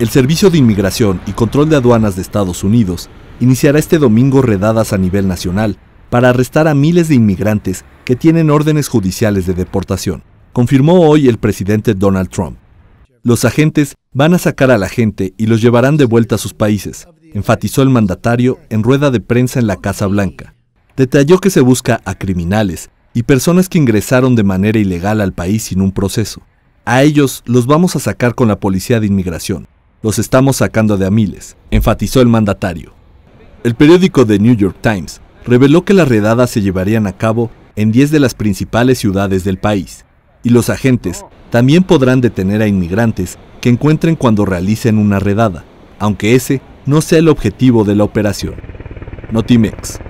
El Servicio de Inmigración y Control de Aduanas de Estados Unidos iniciará este domingo redadas a nivel nacional para arrestar a miles de inmigrantes que tienen órdenes judiciales de deportación, confirmó hoy el presidente Donald Trump. Los agentes van a sacar a la gente y los llevarán de vuelta a sus países, enfatizó el mandatario en rueda de prensa en la Casa Blanca. Detalló que se busca a criminales y personas que ingresaron de manera ilegal al país sin un proceso. A ellos los vamos a sacar con la Policía de Inmigración los estamos sacando de a miles, enfatizó el mandatario. El periódico The New York Times reveló que las redadas se llevarían a cabo en 10 de las principales ciudades del país, y los agentes también podrán detener a inmigrantes que encuentren cuando realicen una redada, aunque ese no sea el objetivo de la operación. Notimex.